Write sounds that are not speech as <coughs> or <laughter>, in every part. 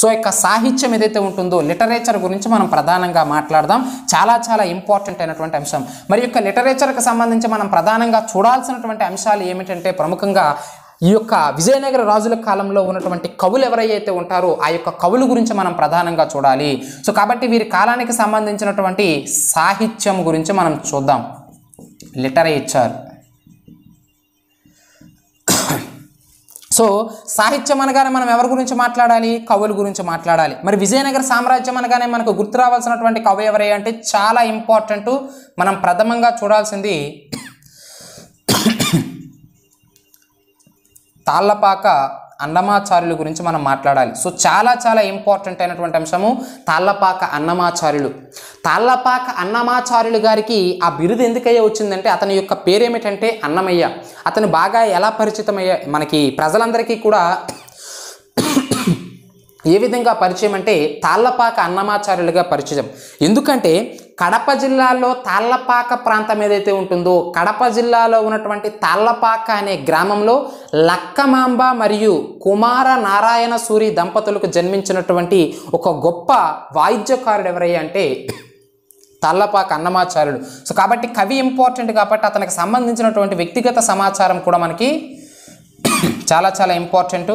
so యొక్క సాహిత్యం ఏదైతే ఉంటుందో లిటరేచర్ గురించి మనం ప్రధానంగా మాట్లాడదాం చాలా చాలా ఇంపార్టెంట్ అయినటువంటి అంశం మరి యొక్క లిటరేచర్కి సంబంధించి మనం ప్రధానంగా చూడాల్సినటువంటి అంశాలు ఏమిటంటే ప్రముఖంగా ఈ యొక్క విజయనగర రాజుల కాలంలో ఉన్నటువంటి కవులు ఎవరైతే ఉంటారో ఆ యొక్క కవుల గురించి మనం ప్రధానంగా చూడాలి సో కాబట్టి వీరి కాలానికి సంబంధించినటువంటి సాహిత్యం గురించి మనం చూద్దాం లిటరేచర్ సో సాహిత్యం అనగానే మనం ఎవరి గురించి మాట్లాడాలి కవుల గురించి మాట్లాడాలి మరి విజయనగర సామ్రాజ్యం అనగానే మనకు గుర్తు రావాల్సినటువంటి కవి ఎవరే అంటే చాలా ఇంపార్టెంట్ మనం ప్రథమంగా చూడాల్సింది <coughs> తాళ్ళపాక అన్నమాచార్యుల గురించి మనం మాట్లాడాలి సో చాలా చాలా ఇంపార్టెంట్ అయినటువంటి అంశము తాళ్ళపాక అన్నమాచార్యులు తాళ్ళపాక అన్నమాచార్యులు గారికి ఆ బిరుదు ఎందుకయ్యే వచ్చిందంటే అతని యొక్క పేరేమిటంటే అన్నమయ్య అతను బాగా ఎలా పరిచితమయ్యే మనకి ప్రజలందరికీ కూడా ఏ విధంగా పరిచయం అంటే తాళ్ళపాక అన్నమాచార్యులుగా పరిచయం ఎందుకంటే కడప జిల్లాలో తాళ్లపాక ప్రాంతం ఏదైతే ఉంటుందో కడప జిల్లాలో ఉన్నటువంటి తాళ్లపాక అనే గ్రామంలో లక్కమాంబ మరియు కుమార నారాయణ సూరి దంపతులకు జన్మించినటువంటి ఒక గొప్ప వాయిద్యకారుడు ఎవరయ్యా అంటే తల్లపాక అన్నమాచార్యుడు సో కాబట్టి కవి ఇంపార్టెంట్ కాబట్టి అతనికి సంబంధించినటువంటి వ్యక్తిగత సమాచారం కూడా మనకి చాలా చాలా ఇంపార్టెంటు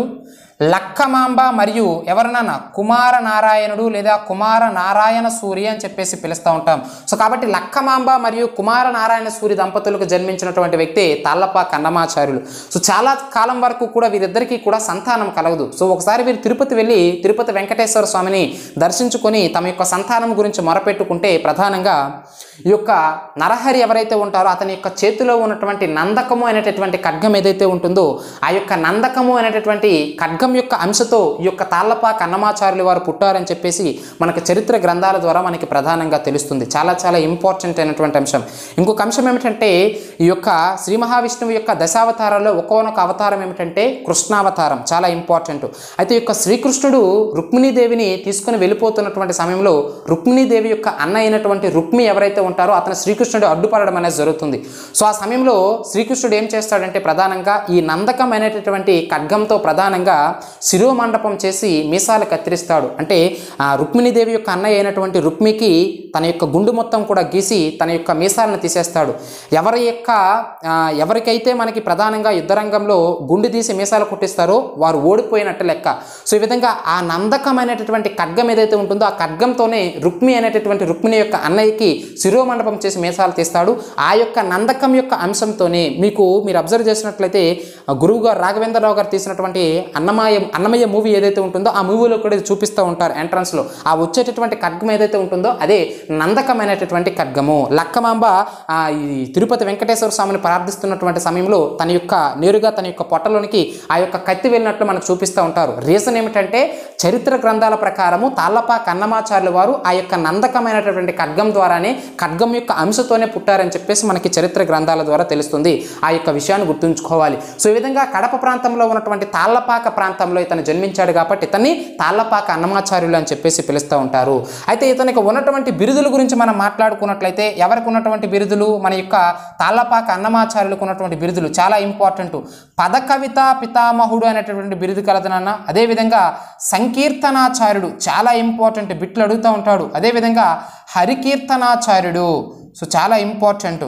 లక్కమాంబ మరియు ఎవరినన్నా కుమార నారాయణుడు లేదా కుమార నారాయణ సూర్య అని చెప్పేసి పిలుస్తూ ఉంటాం సో కాబట్టి లక్కమాంబ మరియు కుమార నారాయణ సూర్య దంపతులకు జన్మించినటువంటి వ్యక్తి తాళ్ళప్ప కన్నమాచార్యులు సో చాలా కాలం వరకు కూడా వీరిద్దరికీ కూడా సంతానం కలగదు సో ఒకసారి వీరు తిరుపతి వెళ్ళి తిరుపతి వెంకటేశ్వర స్వామిని దర్శించుకొని తమ యొక్క సంతానం గురించి మొరపెట్టుకుంటే ప్రధానంగా ఈ యొక్క నరహరి ఎవరైతే ఉంటారో అతని యొక్క చేతిలో ఉన్నటువంటి నందకము అనేటటువంటి ఖడ్గం ఏదైతే ఉంటుందో ఆ యొక్క నందకము అనేటటువంటి ఖడ్గం జ్ఞానం యొక్క అంశతో ఈ యొక్క తాళ్లపా అన్నమాచార్యులు వారు పుట్టారని చెప్పేసి మనకు చరిత్ర గ్రంథాల ద్వారా మనకి ప్రధానంగా తెలుస్తుంది చాలా చాలా ఇంపార్టెంట్ అయినటువంటి అంశం ఇంకొక అంశం ఏమిటంటే ఈ యొక్క శ్రీ మహావిష్ణువు యొక్క దశావతారాల్లో ఒక్కొనొక అవతారం ఏమిటంటే కృష్ణావతారం చాలా ఇంపార్టెంట్ అయితే యొక్క శ్రీకృష్ణుడు రుక్మిణీదేవిని తీసుకుని వెళ్ళిపోతున్నటువంటి సమయంలో రుక్మిణీదేవి యొక్క అన్న అయినటువంటి రుక్మి ఎవరైతే ఉంటారో అతను శ్రీకృష్ణుడు అడ్డుపడడం అనేది జరుగుతుంది సో ఆ సమయంలో శ్రీకృష్ణుడు ఏం చేస్తాడంటే ప్రధానంగా ఈ నందకం అనేటటువంటి ఖడ్గంతో ప్రధానంగా శిరోమండపం చేసి మీసాలు కత్తిరిస్తాడు అంటే ఆ రుక్మిణీదేవి యొక్క అన్నయ్య అయినటువంటి రుక్మికి తన యొక్క గుండు మొత్తం కూడా గీసి తన యొక్క మీసాలను తీసేస్తాడు ఎవరి యొక్క ఎవరికైతే మనకి ప్రధానంగా యుద్ధరంగంలో గుండు తీసి మీసాలు కుట్టిస్తారో వారు ఓడిపోయినట్టు లెక్క సో ఈ విధంగా ఆ నందకమైనటువంటి ఖడ్గం ఏదైతే ఉంటుందో ఆ ఖడ్గంతోనే రుక్మి అనేటటువంటి రుక్మిణి యొక్క అన్నయ్యకి శిరోమండపం చేసి మీసాలు తీస్తాడు ఆ యొక్క నందకం యొక్క అంశంతోనే మీకు మీరు అబ్జర్వ్ చేసినట్లయితే గురువుగారు రాఘవేంద్రరావు గారు తీసినటువంటి అన్నమా అన్నమయం అన్నమయ్య మూవీ ఏదైతే ఉంటుందో ఆ మూవీలో కూడా ఇది చూపిస్తూ ఉంటారు ఎంట్రన్స్లో ఆ వచ్చేటటువంటి ఖడ్గం ఏదైతే ఉంటుందో అదే నందకమైనటువంటి ఖడ్గము లక్కమాంబ ఈ తిరుపతి వెంకటేశ్వర స్వామిని ప్రార్థిస్తున్నటువంటి సమయంలో తన యొక్క నేరుగా తన యొక్క పొట్టలోనికి ఆ యొక్క కత్తి వెళ్ళినట్లు మనకు చూపిస్తూ ఉంటారు రీజన్ ఏమిటంటే చరిత్ర గ్రంథాల ప్రకారము తాళ్ళపా కన్నమాచార్యుల వారు ఆ యొక్క నందకమైనటువంటి ఖడ్గం ద్వారానే ఖడ్గం యొక్క అంశతోనే పుట్టారని చెప్పేసి మనకి చరిత్ర గ్రంథాల ద్వారా తెలుస్తుంది ఆ యొక్క విషయాన్ని గుర్తుంచుకోవాలి సో ఈ విధంగా కడప ప్రాంతంలో ఉన్నటువంటి తాళ్ళపాక ప్రాంతం ప్రాంతంలో ఇతను జన్మించాడు కాబట్టి ఇతన్ని తాళ్లపాక అన్నమాచార్యులు అని చెప్పేసి పిలుస్తూ ఉంటారు అయితే ఇతనికి ఉన్నటువంటి బిరుదుల గురించి మనం మాట్లాడుకున్నట్లయితే ఎవరికి ఉన్నటువంటి బిరుదులు మన యొక్క తాళ్లపాక అన్నమాచార్యులకు ఉన్నటువంటి బిరుదులు చాలా ఇంపార్టెంట్ పదకవిత పితామహుడు అనేటటువంటి బిరుదు కలదు నాన్న అదేవిధంగా సంకీర్తనాచార్యుడు చాలా ఇంపార్టెంట్ బిట్లు అడుగుతూ ఉంటాడు అదేవిధంగా హరికీర్తనాచార్యుడు సో చాలా ఇంపార్టెంట్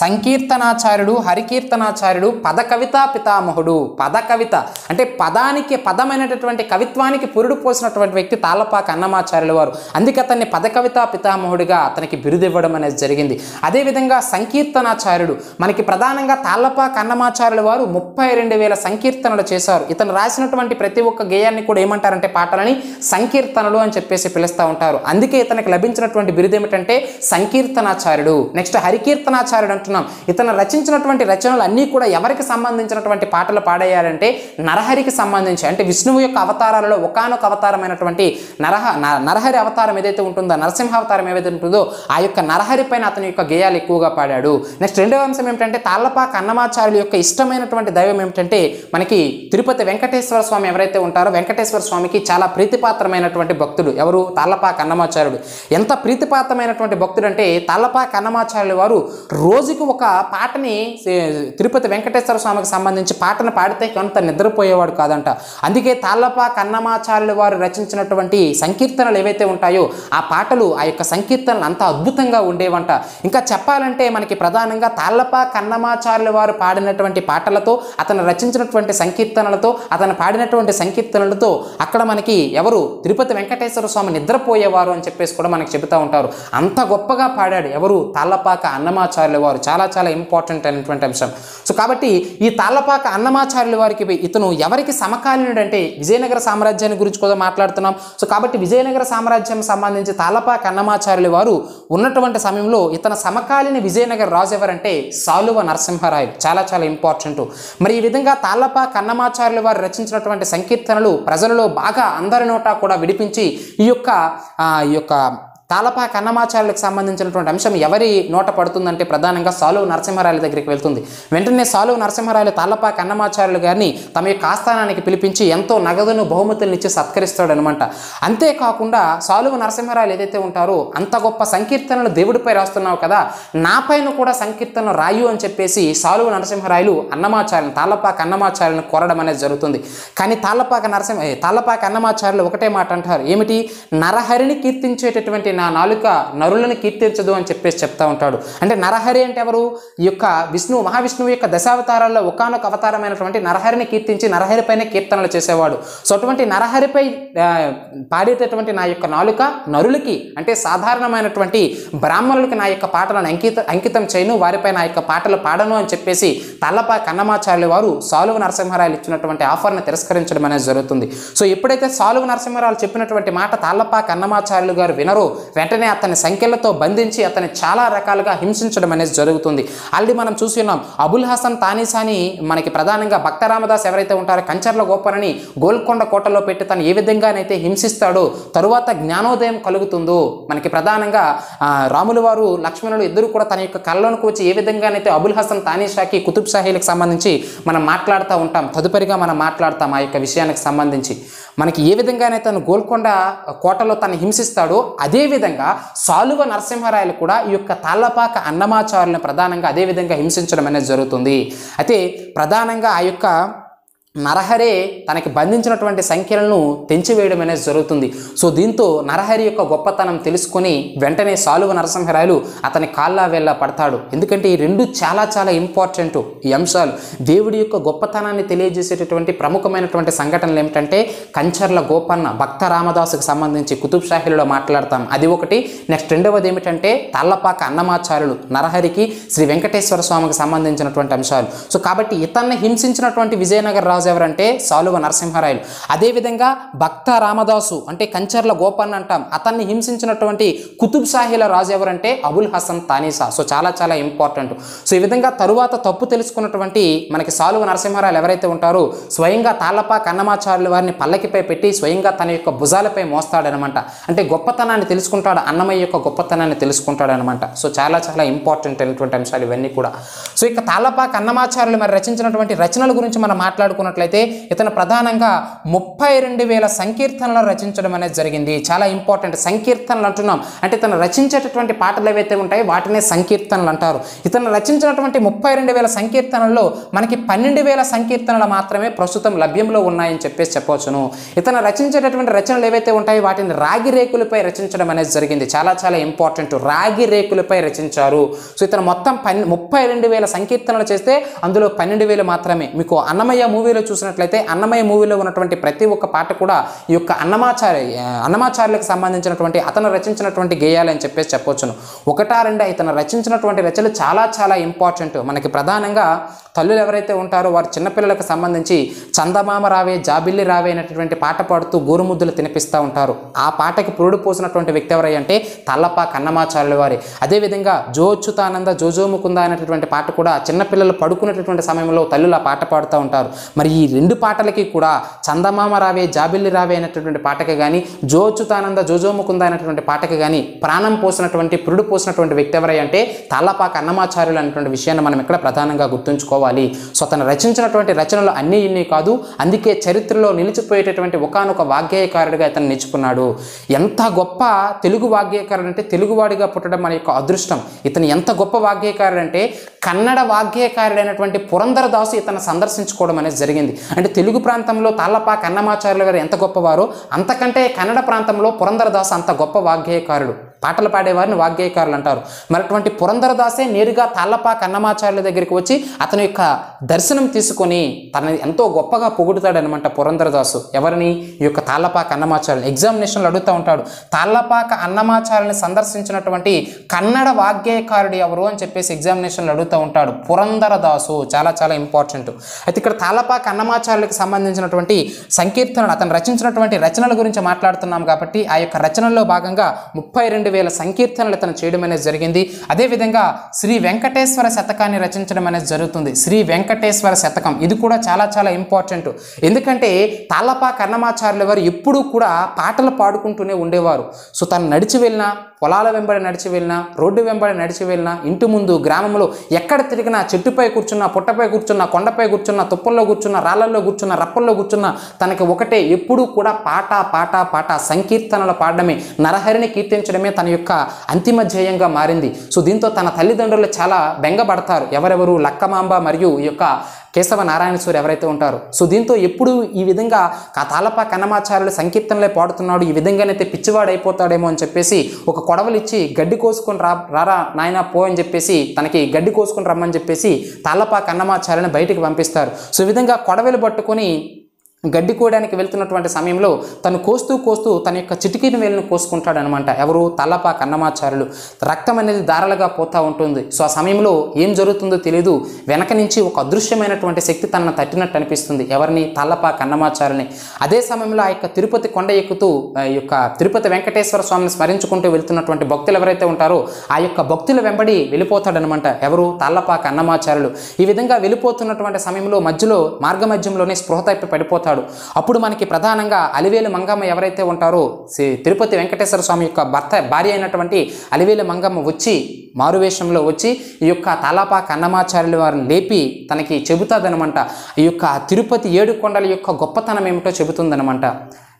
సంకీర్తనాచార్యుడు హరికీర్తనాచార్యుడు పదకవితా పితామహుడు పదకవిత అంటే పదానికి పదమైనటువంటి కవిత్వానికి పురుడు పోసినటువంటి వ్యక్తి తాళ్ళపాక అన్నమాచార్యుల వారు అందుకే అతన్ని పదకవితా పితామహుడిగా అతనికి బిరుదివ్వడం అనేది జరిగింది అదేవిధంగా సంకీర్తనాచార్యుడు మనకి ప్రధానంగా తాళ్ళపాక అన్నమాచార్యుల వారు ముప్పై రెండు వేల సంకీర్తనలు చేశారు ఇతను రాసినటువంటి ప్రతి ఒక్క గేయాన్ని కూడా ఏమంటారంటే పాటలని సంకీర్తనలు అని చెప్పేసి పిలుస్తూ ఉంటారు అందుకే ఇతనికి లభించినటువంటి బిరుదేమిటంటే సంకీర్తనాచార్యుడు నెక్స్ట్ హరికీర్తనాచార్యుడు అంటున్నాం ఇతను రచించినటువంటి రచనలు అన్నీ కూడా ఎవరికి సంబంధించినటువంటి పాటలు పాడేయాలంటే నరహరికి సంబంధించి అంటే విష్ణువు యొక్క అవతారాలలో ఒకనొక అవతారమైనటువంటి నరహ నరహరి అవతారం ఏదైతే ఉంటుందో నరసింహ అవతారం ఏదైతే ఉంటుందో ఆ యొక్క నరహరి పైన అతని యొక్క గేయాలు ఎక్కువగా పాడాడు నెక్స్ట్ రెండవ అంశం ఏమిటంటే తాళ్ళపాక అన్నమాచార్యుల యొక్క ఇష్టమైనటువంటి దైవం ఏమిటంటే మనకి తిరుపతి వెంకటేశ్వర స్వామి ఎవరైతే ఉంటారో వెంకటేశ్వర స్వామికి చాలా ప్రీతిపాత్రమైనటువంటి భక్తుడు ఎవరు తాళ్ళపాక అన్నమాచార్యుడు ఎంత ప్రీతిపాత్రమైనటువంటి భక్తుడు అంటే తాళ్ళపాక అన్నమాచార్యుల వారు రోజు రోజుకి ఒక పాటని తిరుపతి వెంకటేశ్వర స్వామికి సంబంధించి పాటను పాడితే కొంత నిద్రపోయేవాడు కాదంట అందుకే తాళ్ళప కన్నమాచార్యులు వారు రచించినటువంటి సంకీర్తనలు ఏవైతే ఉంటాయో ఆ పాటలు ఆ యొక్క సంకీర్తనలు అంత అద్భుతంగా ఉండేవంట ఇంకా చెప్పాలంటే మనకి ప్రధానంగా తాళ్ళప కన్నమాచార్యులు వారు పాడినటువంటి పాటలతో అతను రచించినటువంటి సంకీర్తనలతో అతను పాడినటువంటి సంకీర్తనలతో అక్కడ మనకి ఎవరు తిరుపతి వెంకటేశ్వర స్వామి నిద్రపోయేవారు అని చెప్పేసి కూడా మనకి చెబుతూ ఉంటారు అంత గొప్పగా పాడాడు ఎవరు తాళ్ళపాక అన్నమాచార్యుల వారు తెలుసుకోవాలి చాలా చాలా ఇంపార్టెంట్ అయినటువంటి అంశం సో కాబట్టి ఈ తాళ్ళపాక అన్నమాచార్యుల వారికి ఇతను ఎవరికి సమకాలీనుడు అంటే విజయనగర సామ్రాజ్యాన్ని గురించి కూడా మాట్లాడుతున్నాం సో కాబట్టి విజయనగర సామ్రాజ్యం సంబంధించి తాళ్ళపాక అన్నమాచార్యుల వారు ఉన్నటువంటి సమయంలో ఇతను సమకాలీన విజయనగర రాజు ఎవరంటే సాలువ నరసింహరాయుడు చాలా చాలా ఇంపార్టెంట్ మరి ఈ విధంగా తాళ్ళపాక అన్నమాచార్యుల వారు రచించినటువంటి సంకీర్తనలు ప్రజలలో బాగా అందరి నోటా కూడా విడిపించి ఈ యొక్క ఈ యొక్క తాలపాక అన్నమాచార్యులకు సంబంధించినటువంటి అంశం ఎవరి నోట పడుతుందంటే ప్రధానంగా సాలువు నరసింహరాయల దగ్గరికి వెళ్తుంది వెంటనే సాలువు నరసింహరాయలు తాలపాక అన్నమాచార్యులు గారిని తమ యొక్క ఆస్థానానికి పిలిపించి ఎంతో నగదును ఇచ్చి సత్కరిస్తాడనమాట అంతేకాకుండా సాలువు నరసింహరాయలు ఏదైతే ఉంటారో అంత గొప్ప సంకీర్తనలు దేవుడిపై రాస్తున్నావు కదా నాపైన కూడా సంకీర్తనలు రాయు అని చెప్పేసి సాలువు నరసింహరాయలు అన్నమాచార్యులను తాళ్ళపాక అన్నమాచార్యులను కోరడం అనేది జరుగుతుంది కానీ తాళ్ళపాక నరసింహ తాళ్ళపాక అన్నమాచార్యులు ఒకటే మాట అంటారు ఏమిటి నరహరిని కీర్తించేటటువంటి నా నాలుక నరులను కీర్తించదు అని చెప్పేసి చెప్తా ఉంటాడు అంటే నరహరి అంటే ఎవరు ఈ యొక్క విష్ణువు మహావిష్ణువు యొక్క దశావతారాల్లో ఒకనొక అవతారమైనటువంటి నరహరిని కీర్తించి నరహరిపైనే కీర్తనలు చేసేవాడు సో అటువంటి నరహరిపై పాడేటటువంటి నా యొక్క నాలుక నరులకి అంటే సాధారణమైనటువంటి బ్రాహ్మణులకి నా యొక్క పాటలను అంకిత అంకితం చేయను వారిపై నా యొక్క పాటలు పాడను అని చెప్పేసి తల్లపా కన్నమాచార్యులు వారు సాలువ నరసింహరాయలు ఇచ్చినటువంటి ఆఫర్ను తిరస్కరించడం అనేది జరుగుతుంది సో ఎప్పుడైతే సాలువ నరసింహరాయలు చెప్పినటువంటి మాట తాళ్ళపా కన్నమాచార్యులు గారు వినరో వెంటనే అతని సంఖ్యలతో బంధించి అతని చాలా రకాలుగా హింసించడం అనేది జరుగుతుంది ఆల్రెడీ మనం చూసి ఉన్నాం అబుల్ హసన్ తానీసాని మనకి ప్రధానంగా భక్త రామదాస్ ఎవరైతే ఉంటారో కంచర్ల గోపనని గోల్కొండ కోటలో పెట్టి తను ఏ విధంగానైతే హింసిస్తాడో తరువాత జ్ఞానోదయం కలుగుతుందో మనకి ప్రధానంగా రాముల వారు లక్ష్మణులు ఇద్దరు కూడా తన యొక్క కళ్ళను వచ్చి ఏ విధంగానైతే అబుల్ హసన్ తానీషాకి కుతుబ్ షాహీలకు సంబంధించి మనం మాట్లాడుతూ ఉంటాం తదుపరిగా మనం మాట్లాడతాం ఆ యొక్క విషయానికి సంబంధించి మనకి ఏ విధంగానే తను గోల్కొండ కోటలో తను హింసిస్తాడో అదేవిధంగా సాలువ నరసింహరాయలు కూడా ఈ యొక్క తాళ్లపాక అన్నమాచారులను ప్రధానంగా అదేవిధంగా హింసించడం అనేది జరుగుతుంది అయితే ప్రధానంగా ఆ యొక్క నరహరే తనకి బంధించినటువంటి సంఖ్యలను తెంచివేయడం అనేది జరుగుతుంది సో దీంతో నరహరి యొక్క గొప్పతనం తెలుసుకొని వెంటనే సాలువ నరసింహరాయలు అతని కాళ్ళ వేళ్ళ పడతాడు ఎందుకంటే ఈ రెండు చాలా చాలా ఇంపార్టెంట్ ఈ అంశాలు దేవుడి యొక్క గొప్పతనాన్ని తెలియజేసేటటువంటి ప్రముఖమైనటువంటి సంఘటనలు ఏమిటంటే కంచర్ల గోపన్న భక్త రామదాసుకు సంబంధించి కుతుబ్ షాహిలో మాట్లాడతాం అది ఒకటి నెక్స్ట్ రెండవది ఏమిటంటే తల్లపాక అన్నమాచార్యులు నరహరికి శ్రీ వెంకటేశ్వర స్వామికి సంబంధించినటువంటి అంశాలు సో కాబట్టి ఇతన్ని హింసించినటువంటి విజయనగర రాజు ఎవరంటే సాలువ నరసింహారాయలు అదేవిధంగా భక్త రామదాసు అంటే కంచర్ల గోపన్ అంటాం అతన్ని హింసించినటువంటి కుతుబ్ సాహిల రాజు ఎవరంటే అబుల్ హసన్ తానీసా సో చాలా చాలా ఇంపార్టెంట్ సో ఈ విధంగా తరువాత తప్పు తెలుసుకున్నటువంటి మనకి సాలువ నరసింహారాయలు ఎవరైతే ఉంటారో స్వయంగా తాళ్లపాక అన్నమాచార్యుల వారిని పల్లకిపై పెట్టి స్వయంగా తన యొక్క భుజాలపై మోస్తాడనమాట అంటే గొప్పతనాన్ని తెలుసుకుంటాడు అన్నమయ్య యొక్క గొప్పతనాన్ని తెలుసుకుంటాడనమాట సో చాలా చాలా ఇంపార్టెంట్ అయినటువంటి అంశాలు ఇవన్నీ కూడా సో ఇక తాళ్ళపా కన్నమాచారులు మరి రచించినటువంటి రచనల గురించి మనం మాట్లాడుకున్నాం చూసుకున్నట్లయితే ఇతను ప్రధానంగా ముప్పై రెండు వేల సంకీర్తనలు రచించడం అనేది జరిగింది చాలా ఇంపార్టెంట్ సంకీర్తనలు అంటున్నాం అంటే ఇతను రచించేటటువంటి పాటలు ఏవైతే ఉంటాయో వాటినే సంకీర్తనలు అంటారు ఇతను రచించినటువంటి ముప్పై రెండు వేల సంకీర్తనల్లో మనకి పన్నెండు వేల సంకీర్తనలు మాత్రమే ప్రస్తుతం లభ్యంలో ఉన్నాయని చెప్పేసి చెప్పవచ్చును ఇతను రచించేటటువంటి రచనలు ఏవైతే ఉంటాయో వాటిని రాగి రేకులపై రచించడం అనేది జరిగింది చాలా చాలా ఇంపార్టెంట్ రాగి రేకులపై రచించారు సో ఇతను మొత్తం పన్ ముప్పై రెండు వేల సంకీర్తనలు చేస్తే అందులో పన్నెండు వేలు మాత్రమే మీకు అన్నమయ్య మూవీలో మూవీలో చూసినట్లయితే అన్నమయ్య మూవీలో ఉన్నటువంటి ప్రతి ఒక్క పాట కూడా ఈ యొక్క అన్నమాచార్య అన్నమాచార్యులకు సంబంధించినటువంటి అతను రచించినటువంటి గేయాలు అని చెప్పేసి చెప్పొచ్చును ఒకటా రెండా ఇతను రచించినటువంటి రచనలు చాలా చాలా ఇంపార్టెంట్ మనకి ప్రధానంగా తల్లులు ఎవరైతే ఉంటారో వారు చిన్నపిల్లలకు సంబంధించి చందమామ రావే జాబిల్లి రావే అనేటటువంటి పాట పాడుతూ గోరుముద్దులు తినిపిస్తూ ఉంటారు ఆ పాటకి పురుడు పోసినటువంటి వ్యక్తి అంటే తల్లప కన్నమాచార్యుల వారి అదేవిధంగా జోచ్యుతానంద జోజోముకుంద అనేటటువంటి పాట కూడా చిన్నపిల్లలు పడుకునేటటువంటి సమయంలో తల్లులు ఆ పాట పాడుతూ ఉంటారు మరి మరి ఈ రెండు పాటలకి కూడా చందమామ రావే జాబిల్లి రావే అనేటటువంటి పాటకి కానీ జోచుతానంద జోజోముకుంద అనేటువంటి పాటకి కానీ ప్రాణం పోసినటువంటి పురుడు పోసినటువంటి వ్యక్తి ఎవరై అంటే తాళ్ళపాక అన్నమాచార్యులు అనేటువంటి విషయాన్ని మనం ఇక్కడ ప్రధానంగా గుర్తుంచుకోవాలి సో తను రచించినటువంటి రచనలు అన్నీ ఇన్ని కాదు అందుకే చరిత్రలో నిలిచిపోయేటటువంటి ఒకనొక వాగ్గేయకారుడిగా అతను నేర్చుకున్నాడు ఎంత గొప్ప తెలుగు వాగ్గేయకారుడు అంటే తెలుగువాడిగా పుట్టడం మన యొక్క అదృష్టం ఇతను ఎంత గొప్ప వాగ్గేయకారుడు అంటే కన్నడ వాగ్గేయకారుడైనటువంటి పురంధరదాసు ఇతను సందర్శించుకోవడం అనేది జరిగింది జరిగింది అంటే తెలుగు ప్రాంతంలో తాళ్లపాక అన్నమాచార్యుల గారు ఎంత గొప్పవారో అంతకంటే కన్నడ ప్రాంతంలో పురంధరదాస్ అంత గొప్ప వాగ్గేయకారుడు పాటలు పాడేవారిని వాగ్గేయకారులు అంటారు మరి అటువంటి పురంధరదాసే నేరుగా తాళ్లపాక అన్నమాచార్యుల దగ్గరికి వచ్చి అతని యొక్క దర్శనం తీసుకొని తన ఎంతో గొప్పగా పొగుడుతాడనమాట పురంధరదాసు ఎవరిని ఈ యొక్క తాళ్లపాక అన్నమాచార్యులు ఎగ్జామినేషన్లు అడుగుతూ ఉంటాడు తాళ్లపాక అన్నమాచార్యుని సందర్శించినటువంటి కన్నడ వాగ్గేయకారుడు ఎవరు అని చెప్పేసి ఎగ్జామినేషన్లు అడుగుతూ ఉంటాడు పురంధరదాసు చాలా చాలా ఇంపార్టెంట్ అయితే ఇక్కడ తాళ్ళపాక అన్నమాచార్యులకు సంబంధించినటువంటి సంకీర్తనలు అతను రచించినటువంటి రచనల గురించి మాట్లాడుతున్నాం కాబట్టి ఆ యొక్క రచనల్లో భాగంగా ముప్పై రెండు పన్నెండు వేల సంకీర్తనలు తను చేయడం అనేది జరిగింది అదేవిధంగా శ్రీ వెంకటేశ్వర శతకాన్ని రచించడం అనేది జరుగుతుంది శ్రీ వెంకటేశ్వర శతకం ఇది కూడా చాలా చాలా ఇంపార్టెంట్ ఎందుకంటే తాళ్ళపా కన్నమాచార్యుల వారు ఎప్పుడూ కూడా పాటలు పాడుకుంటూనే ఉండేవారు సో తను నడిచి వెళ్ళినా పొలాల వెంబడి నడిచి వెళ్ళినా రోడ్డు వెంబడి నడిచి వెళ్ళినా ఇంటి ముందు గ్రామంలో ఎక్కడ తిరిగినా చెట్టుపై కూర్చున్నా పుట్టపై కూర్చున్న కొండపై కూర్చున్న తుప్పల్లో కూర్చున్న రాళ్ళల్లో కూర్చున్న రప్పల్లో కూర్చున్న తనకి ఒకటే ఎప్పుడూ కూడా పాట పాట పాట సంకీర్తనలు పాడడమే నరహరిని కీర్తించడమే తన యొక్క అంతిమ ధ్యేయంగా మారింది సో దీంతో తన తల్లిదండ్రులు చాలా బెంగపడతారు ఎవరెవరు లక్కమాంబ మరియు ఈ యొక్క కేశవ నారాయణ సూర్య ఎవరైతే ఉంటారు సో దీంతో ఎప్పుడు ఈ విధంగా తాలప కన్నమాచార్యులు సంకీర్తనలే పాడుతున్నాడు ఈ విధంగానైతే పిచ్చివాడైపోతాడేమో అని చెప్పేసి ఒక కొడవలిచ్చి గడ్డి కోసుకొని రా రారా నాయన పో అని చెప్పేసి తనకి గడ్డి కోసుకొని రమ్మని చెప్పేసి తాలప కన్నమాచార్యుని బయటికి పంపిస్తారు సో ఈ విధంగా కొడవలు పట్టుకొని గడ్డి కోయడానికి వెళ్తున్నటువంటి సమయంలో తను కోస్తూ కోస్తూ తన యొక్క చిటికీని వేలను కోసుకుంటాడనమాట ఎవరు తల్లపా కన్నమాచారులు రక్తం అనేది ధారలుగా పోతూ ఉంటుంది సో ఆ సమయంలో ఏం జరుగుతుందో తెలియదు వెనక నుంచి ఒక అదృశ్యమైనటువంటి శక్తి తనను తట్టినట్టు అనిపిస్తుంది ఎవరిని తల్లపా కన్నమాచారుని అదే సమయంలో ఆ యొక్క తిరుపతి కొండ ఎక్కుతూ ఈ యొక్క తిరుపతి వెంకటేశ్వర స్వామిని స్మరించుకుంటూ వెళ్తున్నటువంటి భక్తులు ఎవరైతే ఉంటారో ఆ యొక్క భక్తుల వెంబడి వెళ్ళిపోతాడనమాట ఎవరు తల్లపా కన్నమాచారులు ఈ విధంగా వెళ్ళిపోతున్నటువంటి సమయంలో మధ్యలో మార్గమధ్యంలోనే స్పృహ తప్పి పడిపోతాడు అవుతాడు అప్పుడు మనకి ప్రధానంగా అలివేలు మంగమ్మ ఎవరైతే ఉంటారో తిరుపతి వెంకటేశ్వర స్వామి యొక్క భర్త భార్య అయినటువంటి అలివేలు మంగమ్మ వచ్చి మారువేషంలో వచ్చి ఈ యొక్క తాలాపాక అన్నమాచార్యుల వారిని లేపి తనకి చెబుతాదనమాట ఈ యొక్క తిరుపతి ఏడు కొండల యొక్క గొప్పతనం ఏమిటో చెబుతుందనమాట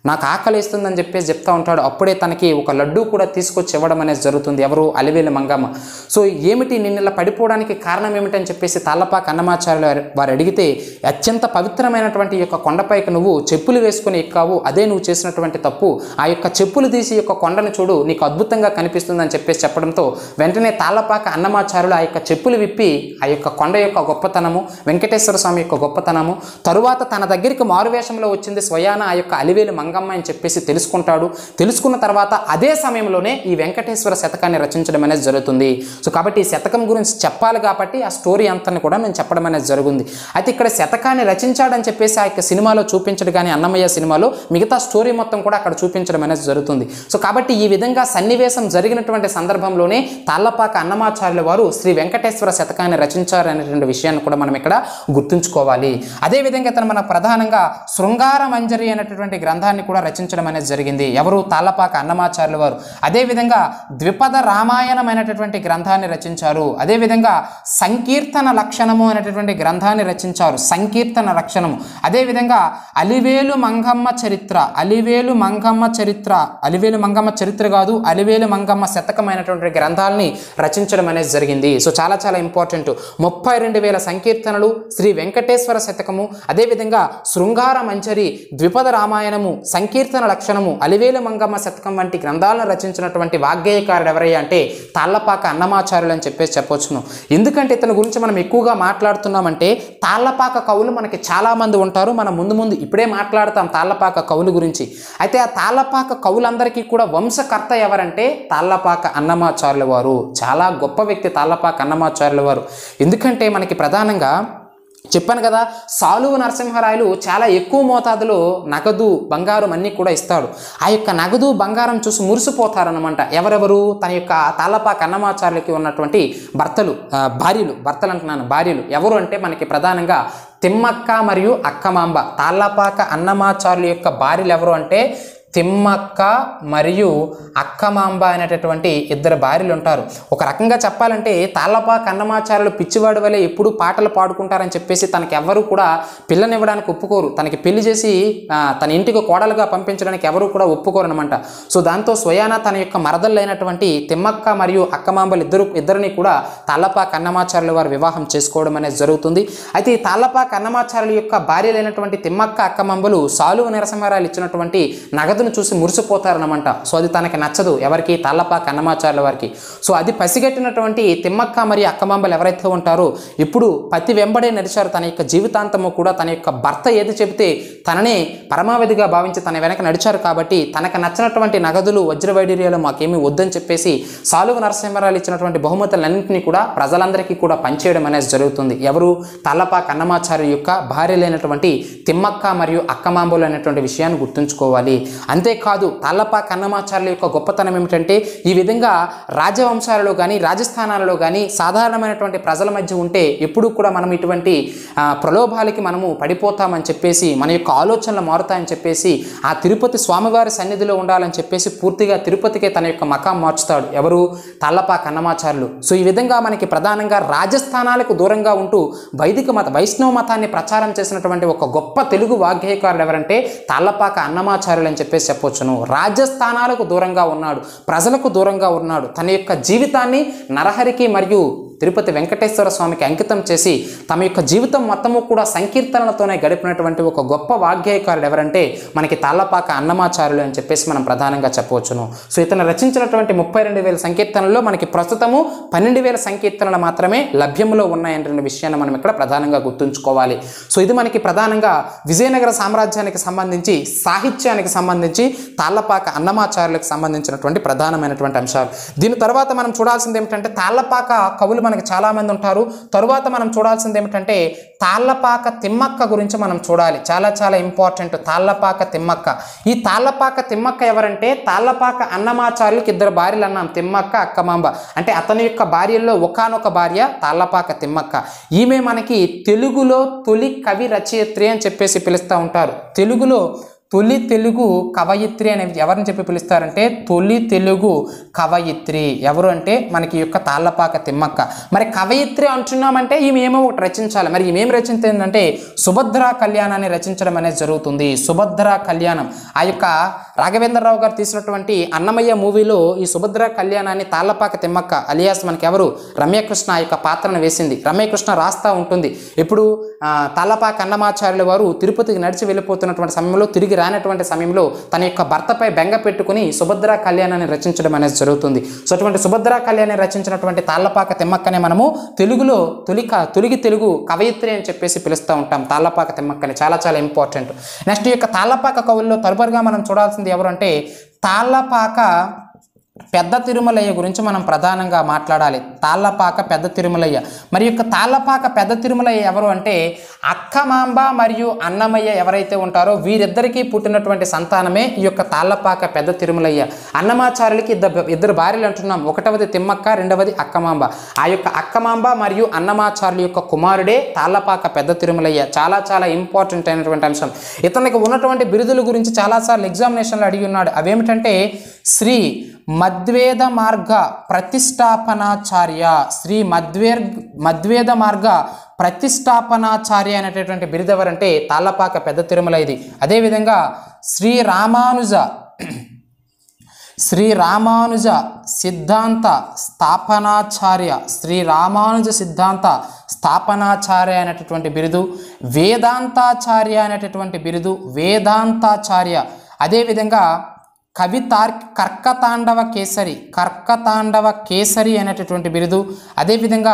నాకు ఆకలిస్తుందని చెప్పేసి చెప్తా ఉంటాడు అప్పుడే తనకి ఒక లడ్డు కూడా తీసుకొచ్చి ఇవ్వడం అనేది జరుగుతుంది ఎవరు అలివేలు మంగమ్మ సో ఏమిటి నిన్న పడిపోవడానికి కారణం ఏమిటని చెప్పేసి తాళ్ళపాక అన్నమాచార్యులు వారు అడిగితే అత్యంత పవిత్రమైనటువంటి యొక్క కొండపైకి నువ్వు చెప్పులు వేసుకుని ఎక్కావు అదే నువ్వు చేసినటువంటి తప్పు ఆ యొక్క చెప్పులు తీసి యొక్క కొండను చూడు నీకు అద్భుతంగా కనిపిస్తుందని చెప్పేసి చెప్పడంతో వెంటనే తాళ్ళపాక అన్నమాచారులు ఆ యొక్క చెప్పులు విప్పి ఆ యొక్క కొండ యొక్క గొప్పతనము వెంకటేశ్వర స్వామి యొక్క గొప్పతనము తరువాత తన దగ్గరికి మారువేషంలో వచ్చింది స్వయాన ఆ యొక్క అలివేలు మంగ గంగమ్మ అని చెప్పేసి తెలుసుకుంటాడు తెలుసుకున్న తర్వాత అదే సమయంలోనే ఈ వెంకటేశ్వర శతకాన్ని రచించడం అనేది జరుగుతుంది సో కాబట్టి ఈ శతకం గురించి చెప్పాలి కాబట్టి ఆ స్టోరీ అంతని కూడా నేను చెప్పడం అనేది జరుగుంది అయితే ఇక్కడ శతకాన్ని రచించాడని చెప్పేసి ఆ యొక్క సినిమాలో చూపించడం కానీ అన్నమయ్య సినిమాలో మిగతా స్టోరీ మొత్తం కూడా అక్కడ చూపించడం అనేది జరుగుతుంది సో కాబట్టి ఈ విధంగా సన్నివేశం జరిగినటువంటి సందర్భంలోనే తాళ్ళపాక అన్నమాచార్యుల వారు శ్రీ వెంకటేశ్వర శతకాన్ని రచించారనేటువంటి విషయాన్ని కూడా మనం ఇక్కడ గుర్తుంచుకోవాలి అదేవిధంగా ఇతను మన ప్రధానంగా శృంగార మంజరి అనేటటువంటి గ్రంథాన్ని గ్రంథాన్ని కూడా రచించడం అనేది జరిగింది ఎవరు తాళ్ళపాక అన్నమాచార్యులు వారు అదేవిధంగా ద్విపద రామాయణమైనటువంటి గ్రంథాన్ని రచించారు అదేవిధంగా సంకీర్తన లక్షణము అనేటటువంటి గ్రంథాన్ని రచించారు సంకీర్తన లక్షణము అదేవిధంగా అలివేలు మంగమ్మ చరిత్ర అలివేలు మంగమ్మ చరిత్ర అలివేలు మంగమ్మ చరిత్ర కాదు అలివేలు మంగమ్మ శతకమైనటువంటి గ్రంథాలని రచించడం అనేది జరిగింది సో చాలా చాలా ఇంపార్టెంట్ ముప్పై రెండు వేల సంకీర్తనలు శ్రీ వెంకటేశ్వర శతకము అదేవిధంగా శృంగార మంచరి ద్విపద రామాయణము సంకీర్తన లక్షణము అలివేలు మంగమ్మ శతకం వంటి గ్రంథాలను రచించినటువంటి వాగ్గేయకారుడు ఎవరయ్యా అంటే తాళ్లపాక అన్నమాచార్యులు అని చెప్పేసి చెప్పొచ్చును ఎందుకంటే ఇతని గురించి మనం ఎక్కువగా మాట్లాడుతున్నామంటే తాళ్లపాక కవులు మనకి చాలామంది ఉంటారు మనం ముందు ముందు ఇప్పుడే మాట్లాడతాం తాళ్లపాక కవుల గురించి అయితే ఆ తాళ్లపాక కవులందరికీ కూడా వంశకర్త ఎవరంటే తాళ్లపాక అన్నమాచార్యుల వారు చాలా గొప్ప వ్యక్తి తాళ్లపాక అన్నమాచార్యుల వారు ఎందుకంటే మనకి ప్రధానంగా చెప్పాను కదా సాలువు నరసింహరాయలు చాలా ఎక్కువ మోతాదులో నగదు బంగారం అన్నీ కూడా ఇస్తాడు ఆ యొక్క నగదు బంగారం చూసి మురిసిపోతారనమాట ఎవరెవరు తన యొక్క తాలపా కన్నమాచారులకి ఉన్నటువంటి భర్తలు భార్యలు భర్తలు అంటున్నాను భార్యలు ఎవరు అంటే మనకి ప్రధానంగా తిమ్మక్క మరియు అక్కమాంబ తాళ్ళపాక అన్నమాచారుల యొక్క భార్యలు ఎవరు అంటే తిమ్మక్క మరియు అక్కమాంబ అనేటటువంటి ఇద్దరు భార్యలు ఉంటారు ఒక రకంగా చెప్పాలంటే తాళ్ళపా కన్నమాచారులు పిచ్చివాడి వలె ఎప్పుడు పాటలు పాడుకుంటారని చెప్పేసి తనకి ఎవరు కూడా పిల్లనివ్వడానికి ఒప్పుకోరు తనకి పెళ్లి చేసి తన ఇంటికి కోడలుగా పంపించడానికి ఎవరు కూడా ఒప్పుకోరు అనమాట సో దాంతో స్వయాన తన యొక్క మరదళ్ళైనటువంటి తిమ్మక్క మరియు అక్కమాంబలు ఇద్దరు ఇద్దరిని కూడా తాళ్ళపా కన్నమాచారులు వారు వివాహం చేసుకోవడం అనేది జరుగుతుంది అయితే ఈ తాళ్ళపా కన్నమాచారుల యొక్క భార్యలైనటువంటి తిమ్మక్క అక్కమాంబలు సాలువ నరసింహారాలు ఇచ్చినటువంటి నగదు బెడదను చూసి మురిసిపోతారనమాట సో అది తనకి నచ్చదు ఎవరికి తల్లపాక కన్నమాచారుల వారికి సో అది పసిగట్టినటువంటి తిమ్మక్క మరియు అక్కమాంబలు ఎవరైతే ఉంటారో ఇప్పుడు పతి వెంబడే నడిచారు తన యొక్క జీవితాంతము కూడా తన యొక్క భర్త ఏది చెబితే తననే పరమావధిగా భావించి తన వెనక నడిచారు కాబట్టి తనకు నచ్చినటువంటి నగదులు వజ్రవైడీర్యాలు మాకేమీ వద్దని చెప్పేసి సాలువ నరసింహరాలు ఇచ్చినటువంటి బహుమతులన్నింటినీ కూడా ప్రజలందరికీ కూడా పనిచేయడం అనేది జరుగుతుంది ఎవరు తల్లపాక కన్నమాచార్య యొక్క భార్య లేనటువంటి తిమ్మక్క మరియు అక్కమాంబులు అనేటువంటి విషయాన్ని గుర్తుంచుకోవాలి అంతేకాదు తాళ్ళప్ప కన్నమాచార్యుల యొక్క గొప్పతనం ఏమిటంటే ఈ విధంగా రాజవంశాలలో కానీ రాజస్థానాలలో కానీ సాధారణమైనటువంటి ప్రజల మధ్య ఉంటే ఎప్పుడు కూడా మనం ఇటువంటి ప్రలోభాలకి మనము పడిపోతామని చెప్పేసి మన యొక్క ఆలోచనలు మారుతాయని చెప్పేసి ఆ తిరుపతి స్వామివారి సన్నిధిలో ఉండాలని చెప్పేసి పూర్తిగా తిరుపతికే తన యొక్క మకాం మార్చుతాడు ఎవరు తాళ్ళప కన్నమాచారులు సో ఈ విధంగా మనకి ప్రధానంగా రాజస్థానాలకు దూరంగా ఉంటూ వైదిక మత వైష్ణవ మతాన్ని ప్రచారం చేసినటువంటి ఒక గొప్ప తెలుగు వాగ్గేయకారులు ఎవరంటే తాళ్ళపాక అన్నమాచారులు అని చెప్పేసి చెప్పేసి చెప్పొచ్చును రాజ్యస్థానాలకు దూరంగా ఉన్నాడు ప్రజలకు దూరంగా ఉన్నాడు తన యొక్క జీవితాన్ని నరహరికి మరియు తిరుపతి వెంకటేశ్వర స్వామికి అంకితం చేసి తమ యొక్క జీవితం మొత్తము కూడా సంకీర్తనలతోనే గడిపినటువంటి ఒక గొప్ప వాగ్గాయకారుడు ఎవరంటే మనకి తాళ్ళపాక అన్నమాచారులు అని చెప్పేసి మనం ప్రధానంగా చెప్పవచ్చును సో ఇతను రచించినటువంటి ముప్పై రెండు వేల సంకీర్తనల్లో మనకి ప్రస్తుతము పన్నెండు వేల సంకీర్తనలు మాత్రమే లభ్యంలో ఉన్నాయనే విషయాన్ని మనం ఇక్కడ ప్రధానంగా గుర్తుంచుకోవాలి సో ఇది మనకి ప్రధానంగా విజయనగర సామ్రాజ్యానికి సంబంధించి సాహిత్యానికి సంబంధించి తాళ్ళపాక అన్నమాచారులకు సంబంధించినటువంటి ప్రధానమైనటువంటి అంశాలు దీని తర్వాత మనం చూడాల్సింది ఏమిటంటే తాళ్ళపాక కవులు మనకి చాలామంది ఉంటారు తరువాత మనం చూడాల్సింది ఏమిటంటే తాళ్ళపాక తిమ్మక్క గురించి మనం చూడాలి చాలా చాలా ఇంపార్టెంట్ తాళ్ళపాక తిమ్మక్క ఈ తాళ్ళపాక తిమ్మక్క ఎవరంటే తాళ్ళపాక అన్నమాచార్యులకి ఇద్దరు భార్యలు అన్నాం తిమ్మక్క అక్కమాంబ అంటే అతని యొక్క భార్యల్లో ఒకనొక భార్య తాళ్ళపాక తిమ్మక్క ఈమె మనకి తెలుగులో తొలి కవి రచయిత్రి అని చెప్పేసి పిలుస్తూ ఉంటారు తెలుగులో తొలి తెలుగు కవయిత్రి అనే ఎవరిని చెప్పి పిలుస్తారంటే తొలి తెలుగు కవయిత్రి ఎవరు అంటే మనకి యొక్క తాళ్ళపాక తిమ్మక్క మరి కవయిత్రి అంటున్నామంటే ఈమె ఏమో ఒకటి రచించాలి మరి ఈమె ఏం రచించిందంటే సుభద్రా కళ్యాణాన్ని రచించడం అనేది జరుగుతుంది సుభద్రా కళ్యాణం ఆ యొక్క రాఘవేంద్రరావు గారు తీసినటువంటి అన్నమయ్య మూవీలో ఈ సుభద్ర కళ్యాణాన్ని తాళ్లపాక తిమ్మక్క అలియాస్ మనకెవరు రమ్యకృష్ణ యొక్క పాత్రను వేసింది రమ్యకృష్ణ రాస్తా ఉంటుంది ఇప్పుడు తాళ్లపాక అన్నమాచార్యుల వారు తిరుపతికి నడిచి వెళ్ళిపోతున్నటువంటి సమయంలో తిరిగి రానటువంటి సమయంలో తన యొక్క భర్తపై బెంగ పెట్టుకుని సుభద్ర కళ్యాణాన్ని రచించడం అనేది జరుగుతుంది సో అటువంటి సుభద్ర కళ్యాణాన్ని రచించినటువంటి తాళ్లపాక తిమ్మక్కనే మనము తెలుగులో తొలిక తొలిగి తెలుగు కవయిత్రి అని చెప్పేసి పిలుస్తూ ఉంటాం తాళ్లపాక తిమ్మక్కని చాలా చాలా ఇంపార్టెంట్ నెక్స్ట్ ఈ యొక్క తాళ్లపాక కవుల్లో తరుబరిగా మనం చూడాల్సింది ఎవరంటే తాళ్ళపాక పెద్ద తిరుమలయ్య గురించి మనం ప్రధానంగా మాట్లాడాలి తాళ్ళపాక పెద్ద తిరుమలయ్య మరి యొక్క తాళ్ళపాక పెద్ద తిరుమలయ్య ఎవరు అంటే అక్కమాంబ మరియు అన్నమయ్య ఎవరైతే ఉంటారో వీరిద్దరికీ పుట్టినటువంటి సంతానమే ఈ యొక్క తాళ్ళపాక పెద్ద తిరుమలయ్య అన్నమాచార్యులకి ఇద్దరు ఇద్దరు భార్యలు అంటున్నాం ఒకటవది తిమ్మక్క రెండవది అక్కమాంబ ఆ యొక్క అక్కమాంబ మరియు అన్నమాచార్యుల యొక్క కుమారుడే తాళ్ళపాక పెద్ద తిరుమలయ్య చాలా చాలా ఇంపార్టెంట్ అయినటువంటి అంశం ఇతనికి ఉన్నటువంటి బిరుదుల గురించి చాలాసార్లు ఎగ్జామినేషన్లు అడిగి ఉన్నాడు అవేమిటంటే శ్రీ మద్వేద మార్గ ప్రతిష్టాపనాచార్య శ్రీ మద్వేర్ మద్వేద మార్గ ప్రతిష్టాపనాచార్య అనేటటువంటి బిరుదెవరంటే తాళ్ళపాక పెద్ద తిరుమల ఇది అదేవిధంగా శ్రీ రామానుజ శ్రీ రామానుజ సిద్ధాంత స్థాపనాచార్య శ్రీ రామానుజ సిద్ధాంత స్థాపనాచార్య అనేటటువంటి బిరుదు వేదాంతాచార్య అనేటటువంటి బిరుదు వేదాంతాచార్య అదేవిధంగా కవి తార్ కర్కతాండవ కేసరి కర్కతాండవ కేసరి అనేటటువంటి బిరుదు అదేవిధంగా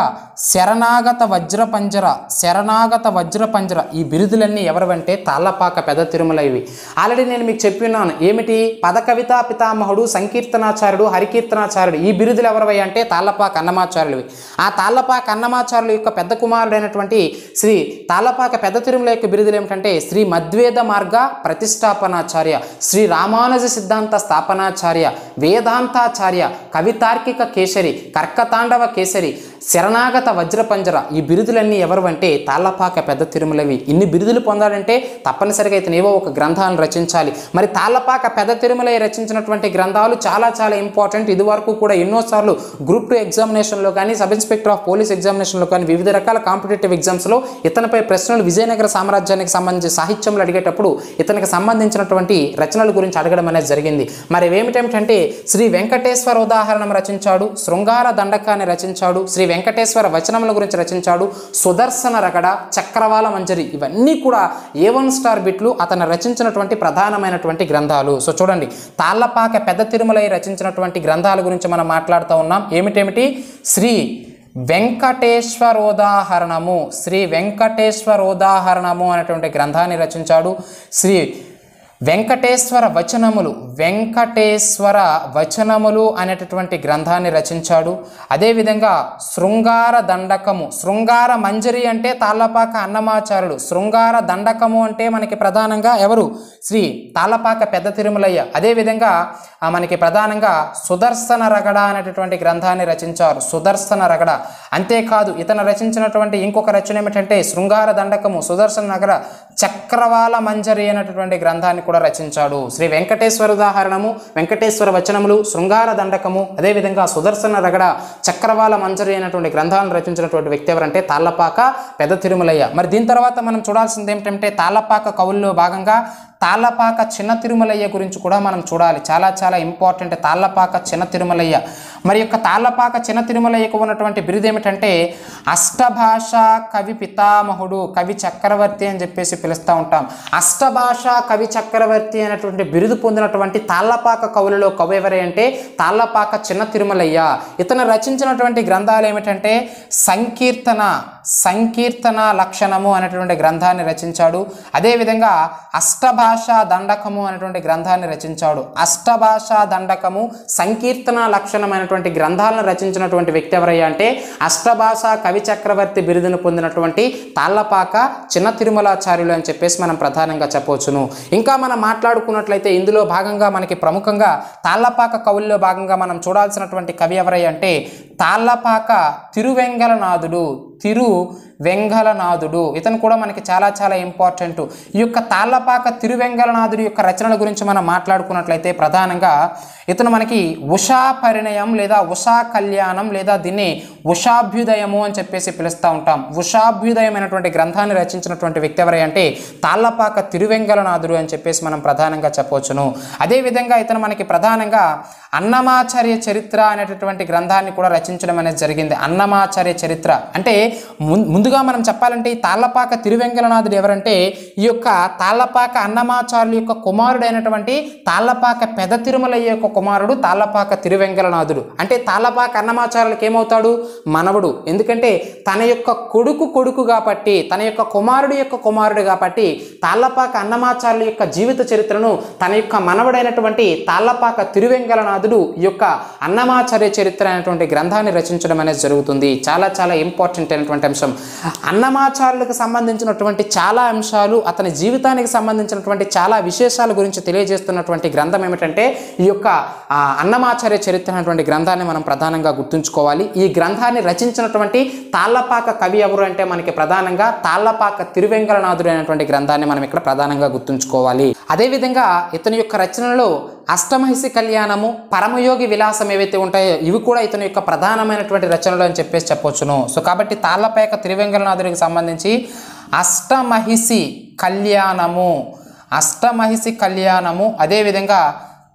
శరణాగత వజ్రపంజర శరణాగత వజ్రపంజర ఈ బిరుదులన్నీ ఎవరివంటే తాళ్ళపాక పెద్ద తిరుమల ఇవి ఆల్రెడీ నేను మీకు చెప్పినాను ఏమిటి పద కవితా పితామహుడు సంకీర్తనాచార్యుడు హరికీర్తనాచార్యుడు ఈ బిరుదులు ఎవరవై అంటే తాళ్ళపాక అన్నమాచార్యులు ఆ తాళ్ళపాక అన్నమాచార్యుల యొక్క పెద్ద కుమారుడైనటువంటి శ్రీ తాళ్ళపాక పెద్ద తిరుమల యొక్క బిరుదులు ఏమిటంటే శ్రీ మద్వేద మార్గ ప్రతిష్టాపనాచార్య శ్రీ రామానుజ సిద్ధాంత స్థాపనాచార్య వేదాంతాచార్య కవితార్కిక కేసరి కర్కతాండవ కేసరి శరణాగత వజ్రపంజర ఈ బిరుదులన్నీ ఎవరు అంటే తాళ్ళపాక పెద్ద తిరుమలవి ఇన్ని బిరుదులు పొందాలంటే తప్పనిసరిగా ఇతనేవో ఒక గ్రంథాలను రచించాలి మరి తాళ్ళపాక పెద్ద తిరుమలై రచించినటువంటి గ్రంథాలు చాలా చాలా ఇంపార్టెంట్ ఇదివరకు కూడా ఎన్నోసార్లు గ్రూప్ టూ ఎగ్జామినేషన్లో కానీ సబ్ ఇన్స్పెక్టర్ ఆఫ్ పోలీస్ ఎగ్జామినేషన్లో కానీ వివిధ రకాల కాంపిటేటివ్ ఎగ్జామ్స్లో ఇతనిపై ప్రశ్నలు విజయనగర సామ్రాజ్యానికి సంబంధించి సాహిత్యంలో అడిగేటప్పుడు ఇతనికి సంబంధించినటువంటి రచనల గురించి అడగడం అనేది జరిగింది మరి ఏమిటేమిటంటే శ్రీ వెంకటేశ్వర ఉదాహరణం రచించాడు శృంగార దండకాన్ని రచించాడు శ్రీ శ్రీ వెంకటేశ్వర వచనముల గురించి రచించాడు సుదర్శన రగడ చక్రవాల మంజరి ఇవన్నీ కూడా ఏ వన్ స్టార్ బిట్లు అతను రచించినటువంటి ప్రధానమైనటువంటి గ్రంథాలు సో చూడండి తాళ్లపాక పెద్ద తిరుమలై రచించినటువంటి గ్రంథాల గురించి మనం మాట్లాడుతూ ఉన్నాం ఏమిటేమిటి శ్రీ వెంకటేశ్వరోదాహరణము శ్రీ వెంకటేశ్వరోదాహరణము అనేటువంటి గ్రంథాన్ని రచించాడు శ్రీ వెంకటేశ్వర వచనములు వెంకటేశ్వర వచనములు అనేటటువంటి గ్రంథాన్ని రచించాడు అదేవిధంగా శృంగార దండకము శృంగార మంజరి అంటే తాళ్ళపాక అన్నమాచారుడు శృంగార దండకము అంటే మనకి ప్రధానంగా ఎవరు శ్రీ తాళ్ళపాక పెద్ద తిరుమలయ్య అదేవిధంగా మనకి ప్రధానంగా సుదర్శన రగడ అనేటటువంటి గ్రంథాన్ని రచించారు సుదర్శన రగడ అంతేకాదు ఇతను రచించినటువంటి ఇంకొక రచన ఏమిటంటే శృంగార దండకము సుదర్శన రగడ చక్రవాల మంజరి అనేటటువంటి గ్రంథాన్ని కూడా రచించాడు శ్రీ వెంకటేశ్వర ఉదాహరణము వెంకటేశ్వర వచనములు శృంగార దండకము అదేవిధంగా సుదర్శన రగడ చక్రవాల మంజరి అయినటువంటి గ్రంథాలను రచించినటువంటి వ్యక్తి ఎవరంటే తాళ్ళపాక పెద్ద తిరుమలయ్య మరి దీని తర్వాత మనం చూడాల్సింది ఏమిటంటే తాళ్ళపాక కవుల్లో భాగంగా తాళ్ళపాక చిన్న తిరుమలయ్య గురించి కూడా మనం చూడాలి చాలా చాలా ఇంపార్టెంట్ తాళ్ళపాక చిన్న తిరుమలయ్య మరి యొక్క తాళ్ళపాక చిన్న తిరుమలయ్యకు ఉన్నటువంటి బిరుదు ఏమిటంటే అష్టభాష కవి పితామహుడు కవి చక్రవర్తి అని చెప్పేసి పిలుస్తూ ఉంటాం అష్టభాష కవి చక్రవర్తి అనేటువంటి బిరుదు పొందినటువంటి తాళ్ళపాక కవులలో కవి ఎవరే అంటే తాళ్ళపాక చిన్న తిరుమలయ్య ఇతను రచించినటువంటి గ్రంథాలు ఏమిటంటే సంకీర్తన సంకీర్తన లక్షణము అనేటువంటి గ్రంథాన్ని రచించాడు అదేవిధంగా అష్టభా అష్టభాషా దండకము అనేటువంటి గ్రంథాన్ని రచించాడు అష్టభాషా దండకము సంకీర్తన లక్షణమైనటువంటి గ్రంథాలను రచించినటువంటి వ్యక్తి ఎవరయ్యా అంటే అష్టభాషా కవి చక్రవర్తి బిరుదును పొందినటువంటి తాళ్లపాక చిన్న తిరుమలాచార్యులు అని చెప్పేసి మనం ప్రధానంగా చెప్పవచ్చును ఇంకా మనం మాట్లాడుకున్నట్లయితే ఇందులో భాగంగా మనకి ప్రముఖంగా తాళ్లపాక కవుల్లో భాగంగా మనం చూడాల్సినటువంటి కవి అంటే తాళ్లపాక తిరువెంగలనాథుడు తిరు వెంగళనాథుడు ఇతను కూడా మనకి చాలా చాలా ఇంపార్టెంట్ ఈ యొక్క తాళ్లపాక తిరువెంగళనాథుడి యొక్క రచనల గురించి మనం మాట్లాడుకున్నట్లయితే ప్రధానంగా ఇతను మనకి ఉషా పరిణయం లేదా ఉషా కళ్యాణం లేదా దీన్ని ఉషాభ్యుదయము అని చెప్పేసి పిలుస్తూ ఉంటాం ఉషాభ్యుదయమైనటువంటి గ్రంథాన్ని రచించినటువంటి వ్యక్తి ఎవరై అంటే తాళ్ళపాక తిరువెంగళనాథుడు అని చెప్పేసి మనం ప్రధానంగా చెప్పవచ్చును అదేవిధంగా ఇతను మనకి ప్రధానంగా అన్నమాచార్య చరిత్ర అనేటటువంటి గ్రంథాన్ని కూడా రచించడం అనేది జరిగింది అన్నమాచార్య చరిత్ర అంటే ముందుగా మనం చెప్పాలంటే ఈ తాళ్లపాక తిరువెంకలనాథుడు ఎవరంటే ఈ యొక్క తాళ్లపాక అన్నమాచార్యుల యొక్క కుమారుడైనటువంటి తాళ్లపాక పెద తిరుమల యొక్క కుమారుడు తాళ్లపాక తిరువెంకలనాథుడు అంటే తాళ్ళపాక అన్నమాచారులకు ఏమవుతాడు మనవడు ఎందుకంటే తన యొక్క కొడుకు కొడుకు కాబట్టి తన యొక్క కుమారుడు యొక్క కుమారుడు కాబట్టి తాళ్లపాక అన్నమాచారుల యొక్క జీవిత చరిత్రను తన యొక్క మనవడైనటువంటి తాళ్లపాక తిరువెంకలనాథుడు ఈ యొక్క అన్నమాచార్య చరిత్ర అనేటువంటి గ్రంథాన్ని రచించడం అనేది జరుగుతుంది చాలా చాలా ఇంపార్టెంట్ అనేటువంటి అంశం అన్నమాచారులకు సంబంధించినటువంటి చాలా అంశాలు అతని జీవితానికి సంబంధించినటువంటి చాలా విశేషాల గురించి తెలియజేస్తున్నటువంటి గ్రంథం ఏమిటంటే ఈ యొక్క అన్నమాచార్య చరిత్ర అనేటువంటి గ్రంథాన్ని మనం ప్రధానంగా గుర్తుంచుకోవాలి ఈ గ్రంథాన్ని రచించినటువంటి తాళ్లపాక కవి ఎవరు అంటే మనకి ప్రధానంగా తాళ్లపాక తిరువెంగళనాథుడు అనేటువంటి గ్రంథాన్ని మనం ఇక్కడ ప్రధానంగా గుర్తుంచుకోవాలి అదేవిధంగా ఇతని యొక్క రచనలో అష్టమహిషి కళ్యాణము పరమయోగి విలాసం ఏవైతే ఉంటాయో ఇవి కూడా ఇతని యొక్క ప్రధానమైనటువంటి రచనలు అని చెప్పేసి చెప్పొచ్చును సో కాబట్టి తాళ్ళపేక తిరువెంకటనాథుడికి సంబంధించి అష్టమహిషి కళ్యాణము అష్టమహిషి కళ్యాణము అదేవిధంగా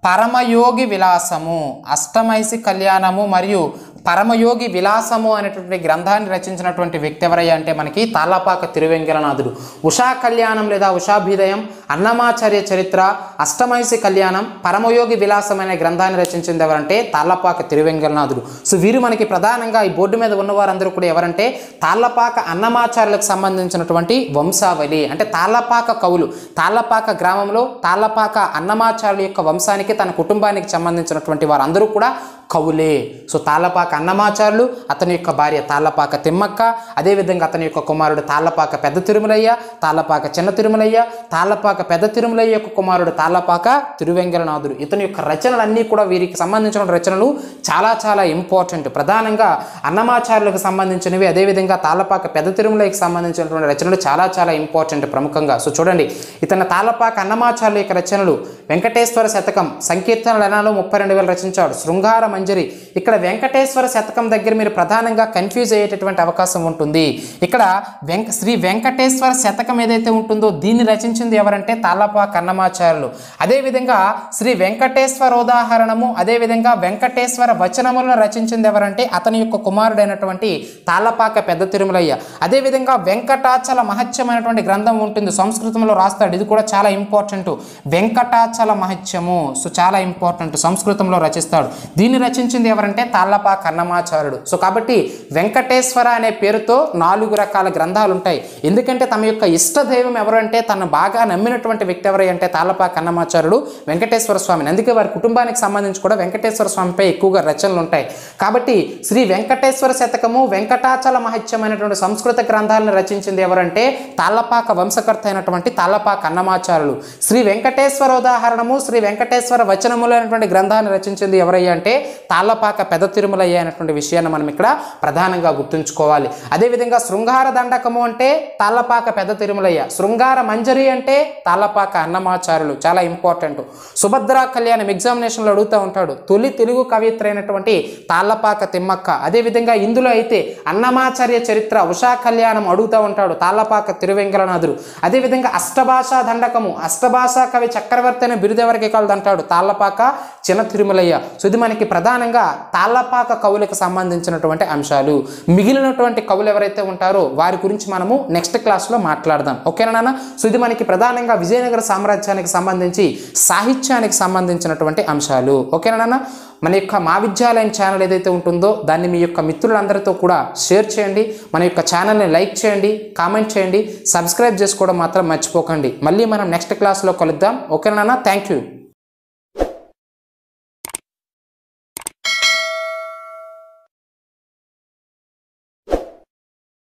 పరమయోగి విలాసము అష్టమహిషి కళ్యాణము మరియు పరమయోగి విలాసము అనేటువంటి గ్రంథాన్ని రచించినటువంటి వ్యక్తి ఎవరయ్యా అంటే మనకి తాళ్ళపాక తిరువెంకరనాథుడు ఉషా కళ్యాణం లేదా ఉషాభ్యుదయం అన్నమాచార్య చరిత్ర అష్టమైసి కళ్యాణం పరమయోగి విలాసం అనే గ్రంథాన్ని రచించింది ఎవరంటే తాళ్ళపాక తిరువెంకరనాథుడు సో వీరు మనకి ప్రధానంగా ఈ బోర్డు మీద ఉన్నవారందరూ కూడా ఎవరంటే తాళ్ళపాక అన్నమాచార్యులకు సంబంధించినటువంటి వంశావళి అంటే తాళ్ళపాక కవులు తాళ్ళపాక గ్రామంలో తాళ్ళపాక అన్నమాచార్యుల యొక్క వంశానికి తన కుటుంబానికి సంబంధించినటువంటి వారందరూ కూడా కవులే సో తాళ్ళపాక అన్నమాచారులు అతని యొక్క భార్య తాళ్ళపాక తిమ్మక్క అదేవిధంగా అతని యొక్క కుమారుడు తాళ్ళపాక పెద్ద తిరుమలయ్య తాళ్ళపాక చిన్న తిరుమలయ్య తాళ్ళపాక పెద్ద తిరుమలయ్య యొక్క కుమారుడు తాళ్ళపాక తిరువెంగరనాథుడు ఇతని యొక్క రచనలన్నీ కూడా వీరికి సంబంధించిన రచనలు చాలా చాలా ఇంపార్టెంట్ ప్రధానంగా అన్నమాచారులకు సంబంధించినవి అదేవిధంగా తాళ్ళపాక పెద్ద తిరుమలకి సంబంధించినటువంటి రచనలు చాలా చాలా ఇంపార్టెంట్ ప్రముఖంగా సో చూడండి ఇతని తాళ్ళపాక అన్నమాచారుల యొక్క రచనలు వెంకటేశ్వర శతకం సంకీర్తనలు ఎనాలో ముప్పై రెండు వేలు రచించాడు శృంగారం మంజరి ఇక్కడ వెంకటేశ్వర శతకం దగ్గర మీరు ప్రధానంగా కన్ఫ్యూజ్ అయ్యేటటువంటి అవకాశం ఉంటుంది ఇక్కడ వెంక శ్రీ వెంకటేశ్వర శతకం ఏదైతే ఉంటుందో దీన్ని రచించింది ఎవరంటే తాలప కన్నమాచార్యులు అదేవిధంగా శ్రీ వెంకటేశ్వర ఉదాహరణము అదేవిధంగా వెంకటేశ్వర వచనములను రచించింది ఎవరంటే అతని యొక్క కుమారుడైనటువంటి తాళ్ళపాక పెద్ద తిరుమలయ్య అదేవిధంగా వెంకటాచల మహత్యమైనటువంటి గ్రంథం ఉంటుంది సంస్కృతంలో రాస్తాడు ఇది కూడా చాలా ఇంపార్టెంట్ వెంకటాచల మహత్యము సో చాలా ఇంపార్టెంట్ సంస్కృతంలో రచిస్తాడు దీన్ని రచించింది ఎవరంటే తాళ్ళప కన్నమాచారుడు సో కాబట్టి వెంకటేశ్వర అనే పేరుతో నాలుగు రకాల గ్రంథాలు ఉంటాయి ఎందుకంటే తమ యొక్క ఇష్ట దైవం ఎవరంటే తను బాగా నమ్మినటువంటి వ్యక్తి ఎవరై అంటే తాళ్ళప కన్నమాచారుడు వెంకటేశ్వర స్వామిని అందుకే వారి కుటుంబానికి సంబంధించి కూడా వెంకటేశ్వర స్వామిపై ఎక్కువగా రచనలు ఉంటాయి కాబట్టి శ్రీ వెంకటేశ్వర శతకము వెంకటాచల మహత్యమైనటువంటి సంస్కృత గ్రంథాలను రచించింది ఎవరంటే తాళ్ళపాక వంశకర్త అయినటువంటి తాళ్ళప కన్నమాచారులు శ్రీ వెంకటేశ్వర ఉదాహరణము శ్రీ వెంకటేశ్వర వచనములు గ్రంథాన్ని రచించింది ఎవరయ్యా అంటే తాళ్లపాక పెద్ద తిరుమలయ్య అనేటువంటి విషయాన్ని మనం ఇక్కడ ప్రధానంగా గుర్తుంచుకోవాలి అదేవిధంగా శృంగార దండకము అంటే తాళ్లపాక పెద్ద తిరుమలయ్య శృంగార మంజరి అంటే తాళ్లపాక అన్నమాచారులు చాలా ఇంపార్టెంట్ సుభద్రా కళ్యాణం ఎగ్జామినేషన్లో అడుగుతూ ఉంటాడు తొలి తెలుగు కవిత్ర అయినటువంటి తాళ్లపాక తిమ్మక్క అదేవిధంగా ఇందులో అయితే అన్నమాచార్య చరిత్ర ఉషా కళ్యాణం అడుగుతూ ఉంటాడు తాళ్ళపాక తిరువెంకలనాథుడు అదేవిధంగా అష్టభాషా దండకము అష్టభాషా కవి చక్రవర్తి అనే బిరుదెవరికి కలదంటాడు తాళ్లపాక చిన్న తిరుమలయ్య సో ఇది మనకి ప్రధానంగా తాళ్లపాక కవులకు సంబంధించినటువంటి అంశాలు మిగిలినటువంటి కవులు ఎవరైతే ఉంటారో వారి గురించి మనము నెక్స్ట్ క్లాస్లో మాట్లాడదాం ఓకేనా నాన్న సో ఇది మనకి ప్రధానంగా విజయనగర సామ్రాజ్యానికి సంబంధించి సాహిత్యానికి సంబంధించినటువంటి అంశాలు ఓకేనా నాన్న మన యొక్క మా విద్యాలయం ఛానల్ ఏదైతే ఉంటుందో దాన్ని మీ యొక్క మిత్రులందరితో కూడా షేర్ చేయండి మన యొక్క ఛానల్ని లైక్ చేయండి కామెంట్ చేయండి సబ్స్క్రైబ్ చేసుకోవడం మాత్రం మర్చిపోకండి మళ్ళీ మనం నెక్స్ట్ క్లాస్లో కలుద్దాం ఓకేనా థ్యాంక్ యూ